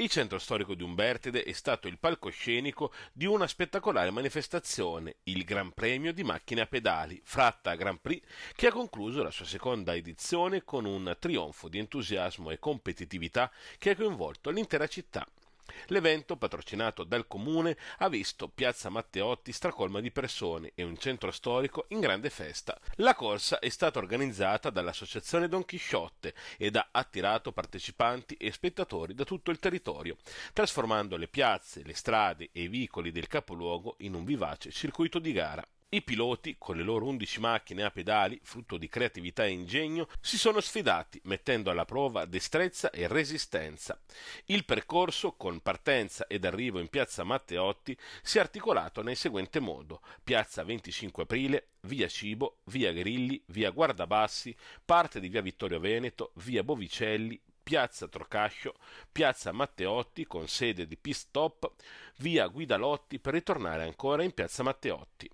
Il centro storico di Umbertide è stato il palcoscenico di una spettacolare manifestazione, il Gran Premio di macchine a pedali, fratta Grand Prix, che ha concluso la sua seconda edizione con un trionfo di entusiasmo e competitività che ha coinvolto l'intera città. L'evento, patrocinato dal comune, ha visto Piazza Matteotti stracolma di persone e un centro storico in grande festa. La corsa è stata organizzata dall'associazione Don Chisciotte ed ha attirato partecipanti e spettatori da tutto il territorio, trasformando le piazze, le strade e i vicoli del capoluogo in un vivace circuito di gara. I piloti, con le loro 11 macchine a pedali, frutto di creatività e ingegno, si sono sfidati, mettendo alla prova destrezza e resistenza. Il percorso, con partenza ed arrivo in piazza Matteotti, si è articolato nel seguente modo: piazza 25 aprile, via Cibo, via Grilli, via Guardabassi, parte di via Vittorio Veneto, via Bovicelli, Piazza Trocascio, Piazza Matteotti con sede di Pistop, via Guidalotti per ritornare ancora in Piazza Matteotti.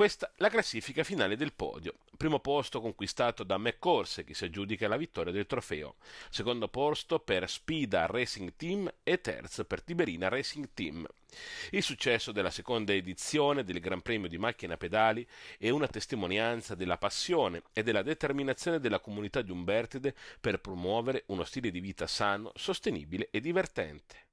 Questa la classifica finale del podio. Primo posto conquistato da McCorse che si aggiudica la vittoria del trofeo. Secondo posto per Spida Racing Team e terzo per Tiberina Racing Team. Il successo della seconda edizione del Gran Premio di Macchina Pedali è una testimonianza della passione e della determinazione della comunità di Umbertide per promuovere uno stile di vita sano, sostenibile e divertente.